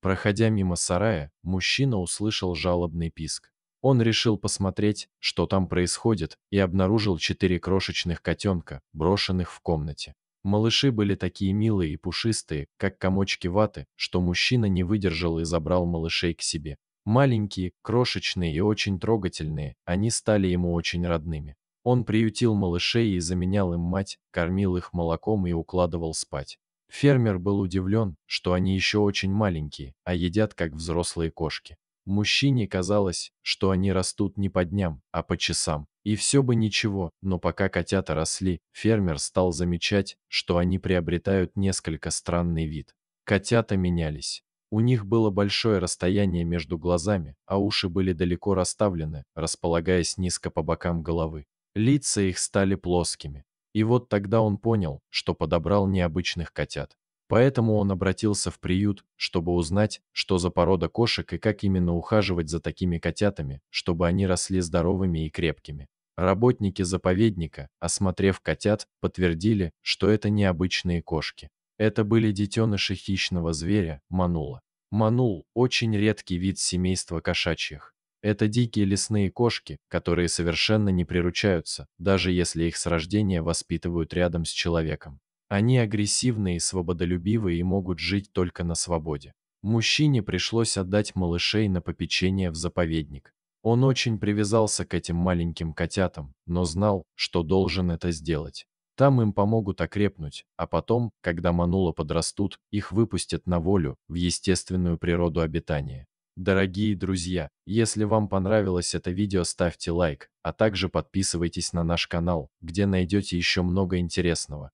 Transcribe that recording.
Проходя мимо сарая, мужчина услышал жалобный писк. Он решил посмотреть, что там происходит, и обнаружил четыре крошечных котенка, брошенных в комнате. Малыши были такие милые и пушистые, как комочки ваты, что мужчина не выдержал и забрал малышей к себе. Маленькие, крошечные и очень трогательные, они стали ему очень родными. Он приютил малышей и заменял им мать, кормил их молоком и укладывал спать. Фермер был удивлен, что они еще очень маленькие, а едят как взрослые кошки. Мужчине казалось, что они растут не по дням, а по часам. И все бы ничего, но пока котята росли, фермер стал замечать, что они приобретают несколько странный вид. Котята менялись. У них было большое расстояние между глазами, а уши были далеко расставлены, располагаясь низко по бокам головы. Лица их стали плоскими, и вот тогда он понял, что подобрал необычных котят. Поэтому он обратился в приют, чтобы узнать, что за порода кошек и как именно ухаживать за такими котятами, чтобы они росли здоровыми и крепкими. Работники заповедника, осмотрев котят, подтвердили, что это необычные кошки. Это были детеныши хищного зверя – манула. Манул – очень редкий вид семейства кошачьих. Это дикие лесные кошки, которые совершенно не приручаются, даже если их с рождения воспитывают рядом с человеком. Они агрессивны и свободолюбивы и могут жить только на свободе. Мужчине пришлось отдать малышей на попечение в заповедник. Он очень привязался к этим маленьким котятам, но знал, что должен это сделать. Там им помогут окрепнуть, а потом, когда манула подрастут, их выпустят на волю, в естественную природу обитания. Дорогие друзья, если вам понравилось это видео, ставьте лайк, а также подписывайтесь на наш канал, где найдете еще много интересного.